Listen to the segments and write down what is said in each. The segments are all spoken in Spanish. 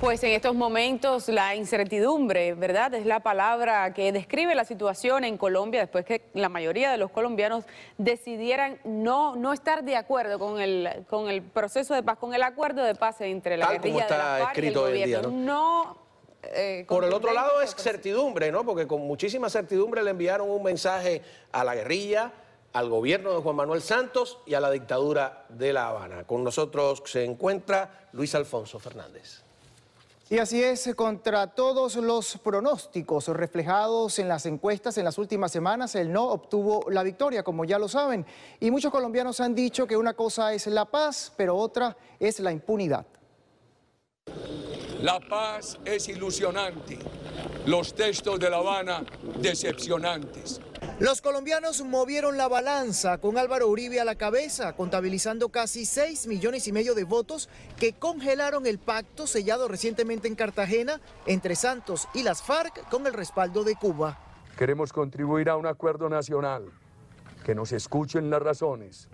Pues en estos momentos la incertidumbre, ¿verdad? Es la palabra que describe la situación en Colombia después que la mayoría de los colombianos decidieran no, no estar de acuerdo con el, con el proceso de paz, con el acuerdo de paz entre la guerrilla la y el gobierno. ¿no? Eh, Por el otro lado es certidumbre, ¿no? Porque con muchísima certidumbre le enviaron un mensaje a la guerrilla, al gobierno de Juan Manuel Santos y a la dictadura de La Habana. Con nosotros se encuentra Luis Alfonso Fernández. Y así es, contra todos los pronósticos reflejados en las encuestas en las últimas semanas, el no obtuvo la victoria, como ya lo saben. Y muchos colombianos han dicho que una cosa es la paz, pero otra es la impunidad. La paz es ilusionante, los textos de La Habana decepcionantes. Los colombianos movieron la balanza con Álvaro Uribe a la cabeza, contabilizando casi 6 millones y medio de votos que congelaron el pacto sellado recientemente en Cartagena entre Santos y las FARC con el respaldo de Cuba. Queremos contribuir a un acuerdo nacional, que nos escuchen las razones.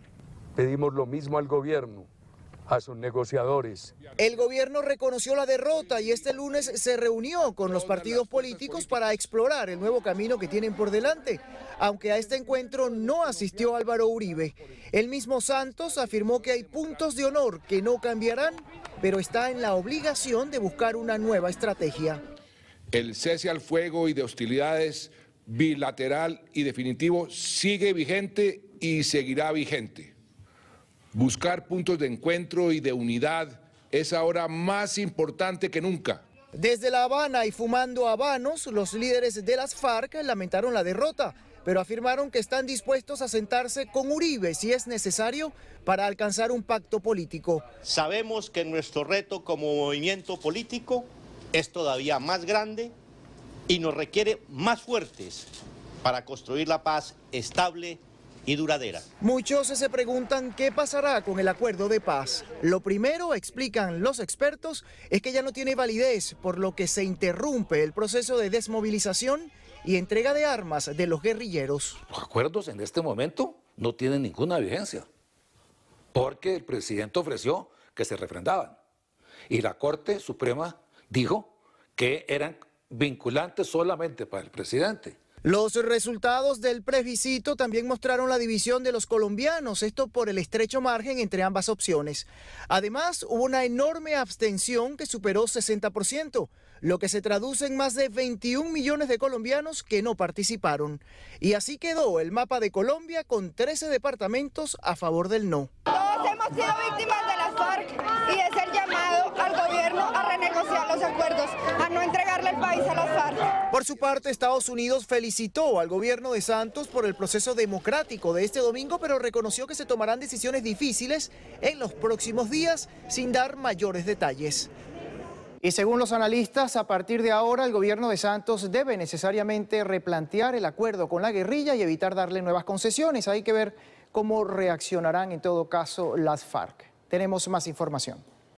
Pedimos lo mismo al gobierno, a sus negociadores. El gobierno reconoció la derrota y este lunes se reunió con los partidos políticos para explorar el nuevo camino que tienen por delante, aunque a este encuentro no asistió Álvaro Uribe. El mismo Santos afirmó que hay puntos de honor que no cambiarán, pero está en la obligación de buscar una nueva estrategia. El cese al fuego y de hostilidades bilateral y definitivo sigue vigente y seguirá vigente. Buscar puntos de encuentro y de unidad es ahora más importante que nunca. Desde La Habana y fumando habanos, los líderes de las FARC lamentaron la derrota, pero afirmaron que están dispuestos a sentarse con Uribe si es necesario para alcanzar un pacto político. Sabemos que nuestro reto como movimiento político es todavía más grande y nos requiere más fuertes para construir la paz estable y duradera. Muchos se preguntan qué pasará con el acuerdo de paz. Lo primero, explican los expertos, es que ya no tiene validez, por lo que se interrumpe el proceso de desmovilización y entrega de armas de los guerrilleros. Los acuerdos en este momento no tienen ninguna vigencia, porque el presidente ofreció que se refrendaban y la Corte Suprema dijo que eran vinculantes solamente para el presidente. Los resultados del previsito también mostraron la división de los colombianos, esto por el estrecho margen entre ambas opciones. Además, hubo una enorme abstención que superó 60%, lo que se traduce en más de 21 millones de colombianos que no participaron. Y así quedó el mapa de Colombia con 13 departamentos a favor del no. Todos hemos sido víctimas de las FARC y es el llamado a renegociar los acuerdos, a no entregarle el país a las FARC. Por su parte, Estados Unidos felicitó al gobierno de Santos por el proceso democrático de este domingo, pero reconoció que se tomarán decisiones difíciles en los próximos días sin dar mayores detalles. Y según los analistas, a partir de ahora el gobierno de Santos debe necesariamente replantear el acuerdo con la guerrilla y evitar darle nuevas concesiones. Hay que ver cómo reaccionarán en todo caso las FARC. Tenemos más información.